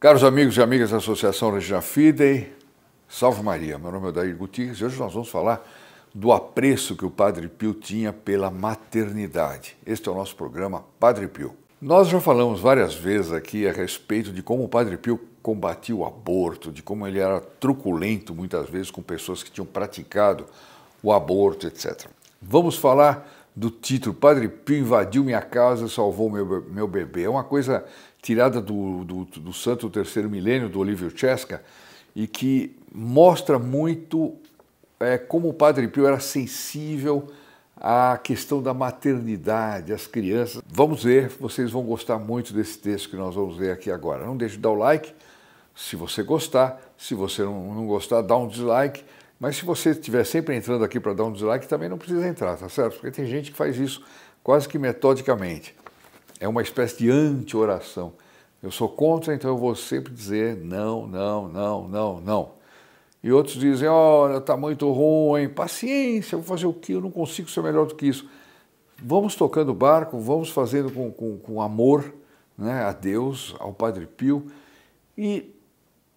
Caros amigos e amigas da Associação Regina Fidei, salve Maria, meu nome é Dair Gutierrez e hoje nós vamos falar do apreço que o Padre Pio tinha pela maternidade. Este é o nosso programa Padre Pio. Nós já falamos várias vezes aqui a respeito de como o Padre Pio combatia o aborto, de como ele era truculento muitas vezes com pessoas que tinham praticado o aborto, etc. Vamos falar do título Padre Pio invadiu minha casa, salvou meu bebê. É uma coisa tirada do, do, do Santo Terceiro Milênio, do Olívio Chesca, e que mostra muito é, como o Padre Pio era sensível à questão da maternidade, às crianças. Vamos ver, vocês vão gostar muito desse texto que nós vamos ler aqui agora. Não deixe de dar o like se você gostar, se você não, não gostar, dá um dislike. Mas se você estiver sempre entrando aqui para dar um dislike, também não precisa entrar, tá certo? Porque tem gente que faz isso quase que metodicamente. É uma espécie de anti-oração. Eu sou contra, então eu vou sempre dizer não, não, não, não, não. E outros dizem, olha, está muito ruim, paciência, vou fazer o que? Eu não consigo ser melhor do que isso. Vamos tocando o barco, vamos fazendo com, com, com amor né, a Deus, ao Padre Pio, e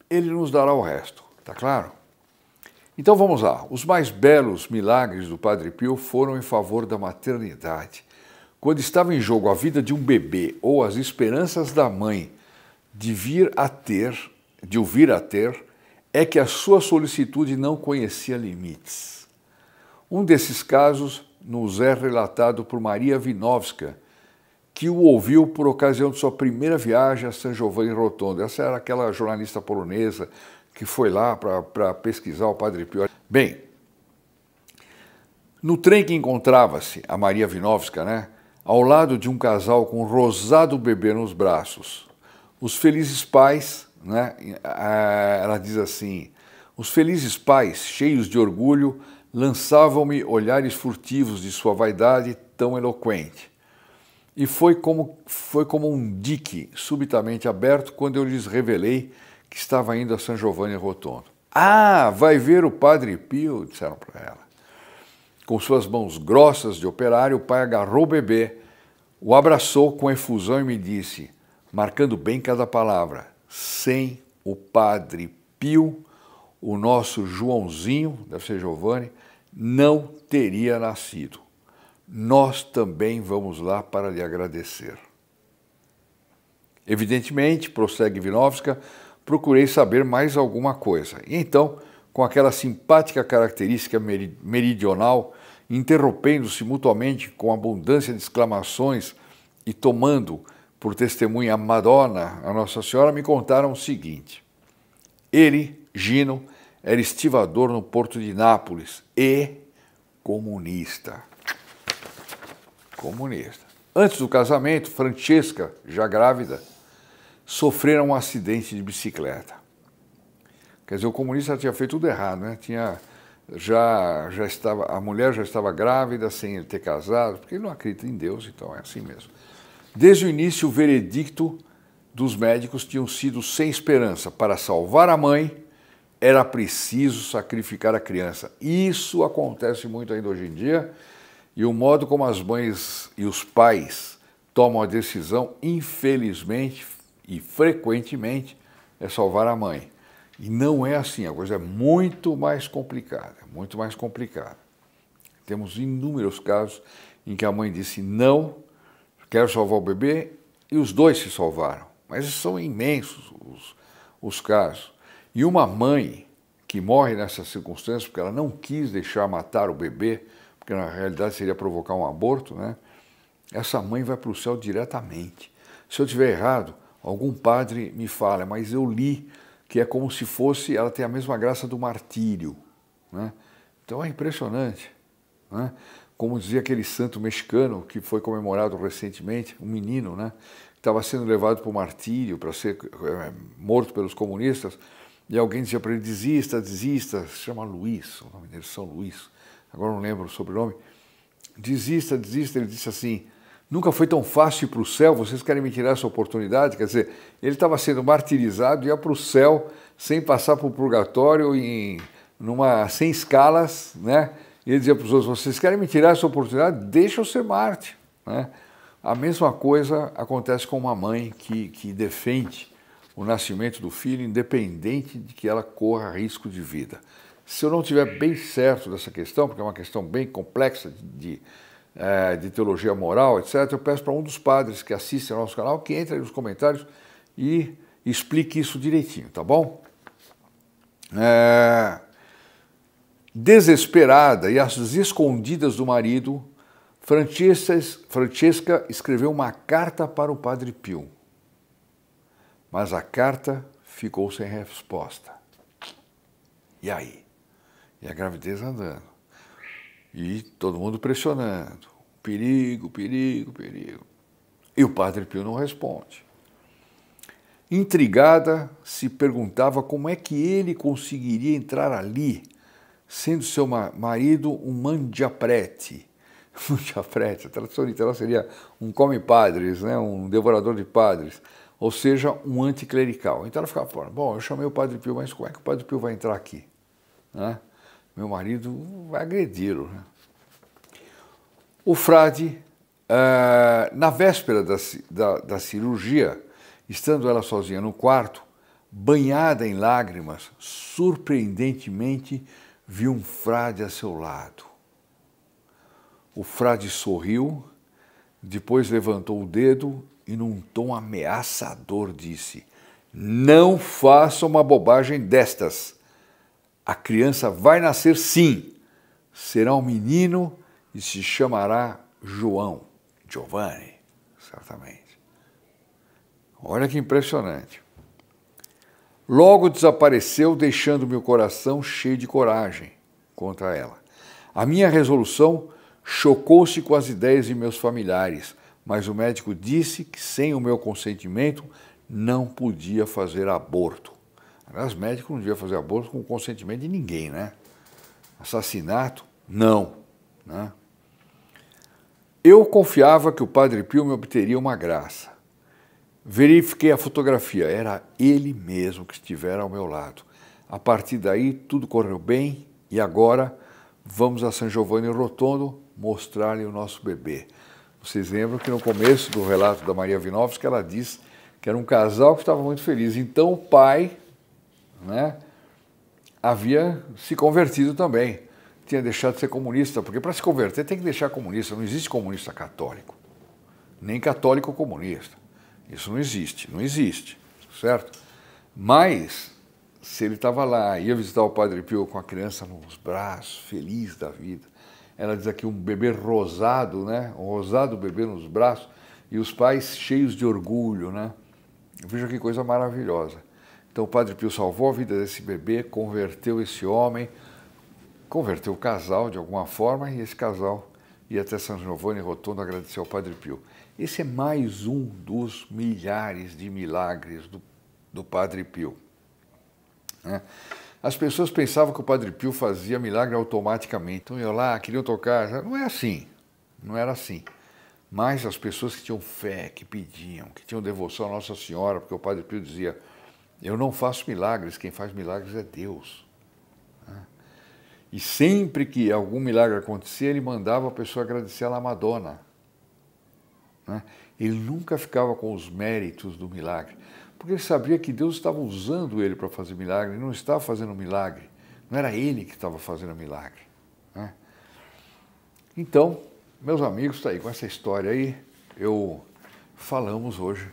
ele nos dará o resto, tá claro? Então vamos lá. Os mais belos milagres do Padre Pio foram em favor da maternidade. Quando estava em jogo a vida de um bebê ou as esperanças da mãe de vir a ter, de o vir a ter, é que a sua solicitude não conhecia limites. Um desses casos nos é relatado por Maria Winowska, que o ouviu por ocasião de sua primeira viagem a San Giovanni Rotondo. Essa era aquela jornalista polonesa que foi lá para pesquisar o Padre Pio. Bem, no trem que encontrava-se a Maria Winowska, né, ao lado de um casal com um rosado bebê nos braços. Os felizes pais, né? ela diz assim: os felizes pais, cheios de orgulho, lançavam-me olhares furtivos de sua vaidade tão eloquente. E foi como, foi como um dique subitamente aberto quando eu lhes revelei que estava indo a San Giovanni Rotondo. Ah, vai ver o Padre Pio, disseram para ela. Com suas mãos grossas de operário, o pai agarrou o bebê, o abraçou com efusão e me disse, marcando bem cada palavra: sem o padre Pio, o nosso Joãozinho, deve ser Giovanni, não teria nascido. Nós também vamos lá para lhe agradecer. Evidentemente, prossegue Vinovska, procurei saber mais alguma coisa. E então com aquela simpática característica meridional, interrompendo-se mutuamente com abundância de exclamações e tomando por testemunha a Madonna, a Nossa Senhora, me contaram o seguinte. Ele, Gino, era estivador no porto de Nápoles e comunista. Comunista. Antes do casamento, Francesca, já grávida, sofrera um acidente de bicicleta. Quer dizer, o comunista tinha feito tudo errado, né? Tinha já já estava a mulher já estava grávida sem ele ter casado, porque ele não acredita em Deus, então é assim mesmo. Desde o início o veredicto dos médicos tinha sido sem esperança. Para salvar a mãe era preciso sacrificar a criança. Isso acontece muito ainda hoje em dia e o modo como as mães e os pais tomam a decisão, infelizmente e frequentemente, é salvar a mãe. E não é assim, a coisa é muito mais complicada, é muito mais complicada. Temos inúmeros casos em que a mãe disse não, quero salvar o bebê, e os dois se salvaram. Mas são imensos os, os casos. E uma mãe que morre nessas circunstâncias porque ela não quis deixar matar o bebê, porque na realidade seria provocar um aborto, né? Essa mãe vai para o céu diretamente. Se eu tiver errado, algum padre me fala, mas eu li que é como se fosse, ela tem a mesma graça do martírio. Né? Então é impressionante. Né? Como dizia aquele santo mexicano que foi comemorado recentemente, um menino, né? que estava sendo levado para o martírio, para ser é, morto pelos comunistas, e alguém dizia para ele, desista, desista, se chama Luiz, o nome dele, São Luiz, agora não lembro o sobrenome, desista, desista, ele disse assim, Nunca foi tão fácil ir para o céu, vocês querem me tirar essa oportunidade? Quer dizer, ele estava sendo martirizado e ia para o céu sem passar por purgatório, em, numa, sem escalas, né? E ele dizia para os outros: vocês querem me tirar essa oportunidade? Deixa eu ser Marte. Né? A mesma coisa acontece com uma mãe que, que defende o nascimento do filho, independente de que ela corra risco de vida. Se eu não tiver bem certo dessa questão, porque é uma questão bem complexa de, de é, de teologia moral, etc., eu peço para um dos padres que assistem ao nosso canal que entre nos comentários e explique isso direitinho, tá bom? É... Desesperada e às escondidas do marido, Francesca escreveu uma carta para o padre Pio. Mas a carta ficou sem resposta. E aí? E a gravidez andando. E todo mundo pressionando. Perigo, perigo, perigo. E o Padre Pio não responde. Intrigada, se perguntava como é que ele conseguiria entrar ali, sendo seu marido um mandiaprete. Mandiaprete, a tradução literal seria um come-padres, né? um devorador de padres, ou seja, um anticlerical. Então ela ficava falando, bom, eu chamei o Padre Pio, mas como é que o Padre Pio vai entrar aqui? Né? meu marido agrediram. Né? O frade, eh, na véspera da, da, da cirurgia, estando ela sozinha no quarto, banhada em lágrimas, surpreendentemente viu um frade a seu lado. O frade sorriu, depois levantou o dedo e, num tom ameaçador, disse: Não faça uma bobagem destas. A criança vai nascer sim, será um menino e se chamará João, Giovanni, certamente. Olha que impressionante. Logo desapareceu, deixando meu coração cheio de coragem contra ela. A minha resolução chocou-se com as ideias de meus familiares, mas o médico disse que sem o meu consentimento não podia fazer aborto. Aliás, médico não devia fazer aborto com consentimento de ninguém, né? Assassinato, não. Né? Eu confiava que o Padre Pio me obteria uma graça. Verifiquei a fotografia, era ele mesmo que estivera ao meu lado. A partir daí, tudo correu bem e agora vamos a San Giovanni Rotondo mostrar-lhe o nosso bebê. Vocês lembram que no começo do relato da Maria Vinovski ela diz que era um casal que estava muito feliz. Então o pai né, havia se convertido também. Tinha deixado de ser comunista, porque para se converter tem que deixar comunista. Não existe comunista católico, nem católico comunista. Isso não existe, não existe, certo? Mas, se ele estava lá, ia visitar o Padre Pio com a criança nos braços, feliz da vida, ela diz aqui um bebê rosado, né? Um rosado bebê nos braços e os pais cheios de orgulho, né? Veja que coisa maravilhosa. Então o Padre Pio salvou a vida desse bebê, converteu esse homem, converteu o casal de alguma forma e esse casal ia até São Giovanni Rotondo agradecer ao Padre Pio. Esse é mais um dos milhares de milagres do, do Padre Pio. Né? As pessoas pensavam que o Padre Pio fazia milagre automaticamente. Então iam lá, queriam tocar. Não é assim. Não era assim. Mas as pessoas que tinham fé, que pediam, que tinham devoção à Nossa Senhora, porque o Padre Pio dizia: eu não faço milagres, quem faz milagres é Deus. Né? E sempre que algum milagre acontecia, ele mandava a pessoa agradecer à Madonna. Né? Ele nunca ficava com os méritos do milagre, porque ele sabia que Deus estava usando ele para fazer milagre, ele não estava fazendo milagre, não era ele que estava fazendo milagre. Né? Então, meus amigos, está aí com essa história aí, eu falamos hoje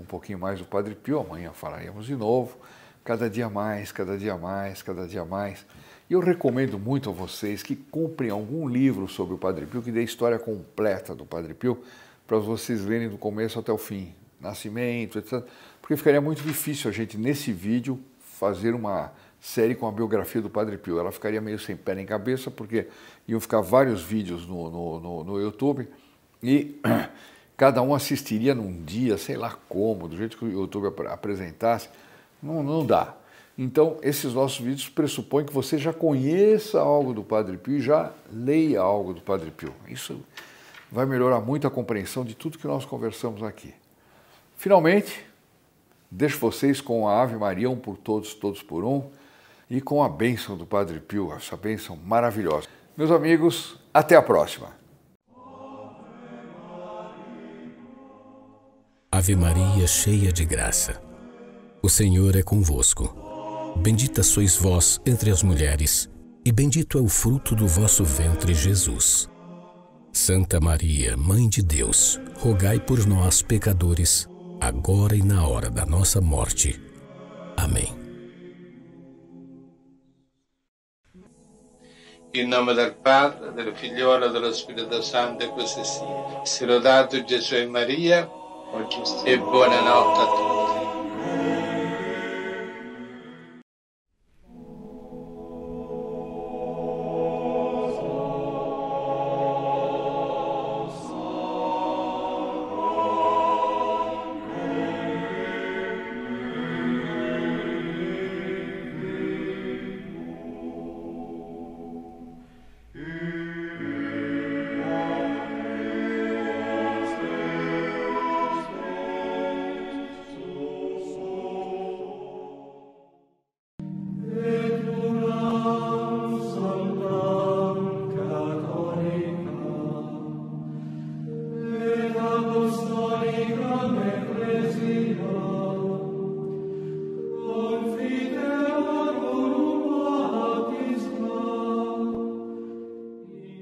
um pouquinho mais do Padre Pio, amanhã falaremos de novo. Cada dia mais, cada dia mais, cada dia mais. E eu recomendo muito a vocês que comprem algum livro sobre o Padre Pio, que dê a história completa do Padre Pio, para vocês lerem do começo até o fim, nascimento, etc. Porque ficaria muito difícil a gente, nesse vídeo, fazer uma série com a biografia do Padre Pio. Ela ficaria meio sem pé nem cabeça, porque iam ficar vários vídeos no, no, no, no YouTube. E cada um assistiria num dia, sei lá como, do jeito que o YouTube apresentasse, não, não dá. Então, esses nossos vídeos pressupõem que você já conheça algo do Padre Pio e já leia algo do Padre Pio. Isso vai melhorar muito a compreensão de tudo que nós conversamos aqui. Finalmente, deixo vocês com a Ave Maria, um por todos, todos por um, e com a bênção do Padre Pio, essa bênção maravilhosa. Meus amigos, até a próxima! Ave Maria, cheia de graça. O Senhor é convosco. Bendita sois vós entre as mulheres, e bendito é o fruto do vosso ventre, Jesus. Santa Maria, Mãe de Deus, rogai por nós, pecadores, agora e na hora da nossa morte. Amém. Em nome do Padre, do Filho e do Espírito Santo, e così sia. Jesus e Maria But it burned out that